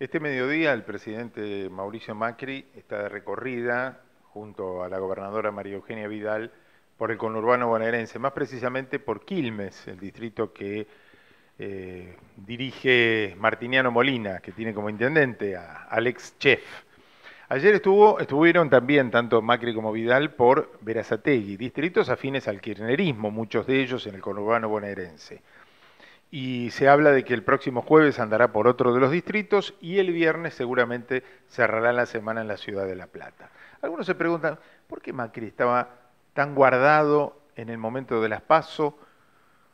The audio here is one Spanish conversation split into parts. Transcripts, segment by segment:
Este mediodía el presidente Mauricio Macri está de recorrida junto a la gobernadora María Eugenia Vidal por el conurbano bonaerense, más precisamente por Quilmes, el distrito que eh, dirige Martiniano Molina, que tiene como intendente a Alex Chef. Ayer estuvieron también tanto Macri como Vidal por Verazategui, distritos afines al kirchnerismo, muchos de ellos en el conurbano bonaerense y se habla de que el próximo jueves andará por otro de los distritos y el viernes seguramente cerrará la semana en la ciudad de La Plata. Algunos se preguntan, ¿por qué Macri estaba tan guardado en el momento de las PASO?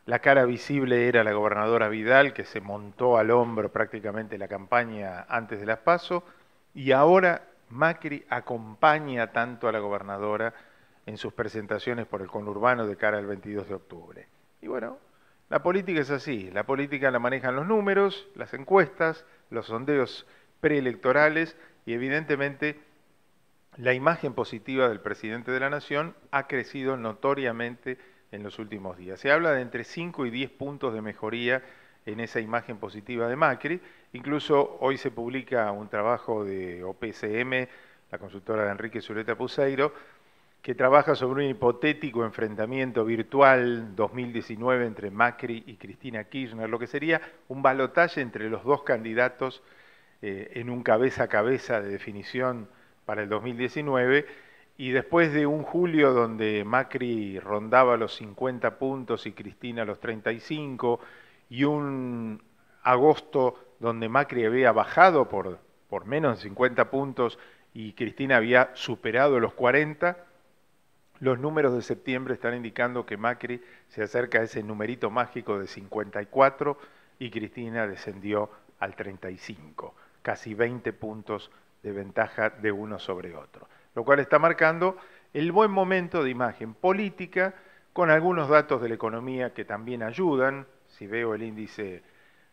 La cara visible era la gobernadora Vidal, que se montó al hombro prácticamente la campaña antes de las PASO, y ahora Macri acompaña tanto a la gobernadora en sus presentaciones por el conurbano de cara al 22 de octubre. Y bueno, la política es así, la política la manejan los números, las encuestas, los sondeos preelectorales y evidentemente la imagen positiva del presidente de la Nación ha crecido notoriamente en los últimos días. Se habla de entre 5 y 10 puntos de mejoría en esa imagen positiva de Macri. Incluso hoy se publica un trabajo de OPCM, la consultora de Enrique Zuleta Puseiro, que trabaja sobre un hipotético enfrentamiento virtual 2019 entre Macri y Cristina Kirchner, lo que sería un balotaje entre los dos candidatos eh, en un cabeza a cabeza de definición para el 2019, y después de un julio donde Macri rondaba los 50 puntos y Cristina los 35, y un agosto donde Macri había bajado por, por menos de 50 puntos y Cristina había superado los 40, los números de septiembre están indicando que Macri se acerca a ese numerito mágico de 54 y Cristina descendió al 35, casi 20 puntos de ventaja de uno sobre otro, lo cual está marcando el buen momento de imagen política con algunos datos de la economía que también ayudan, si veo el índice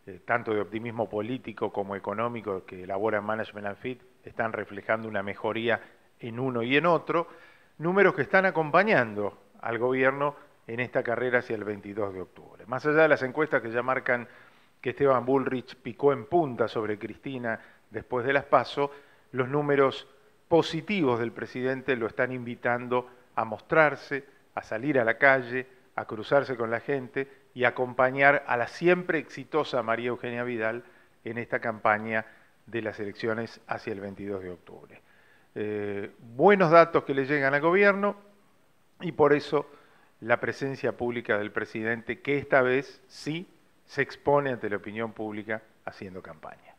eh, tanto de optimismo político como económico que elabora Management and Fit, están reflejando una mejoría en uno y en otro números que están acompañando al gobierno en esta carrera hacia el 22 de octubre. Más allá de las encuestas que ya marcan que Esteban Bullrich picó en punta sobre Cristina después de las PASO, los números positivos del presidente lo están invitando a mostrarse, a salir a la calle, a cruzarse con la gente y a acompañar a la siempre exitosa María Eugenia Vidal en esta campaña de las elecciones hacia el 22 de octubre. Eh, buenos datos que le llegan al gobierno y por eso la presencia pública del presidente que esta vez sí se expone ante la opinión pública haciendo campaña.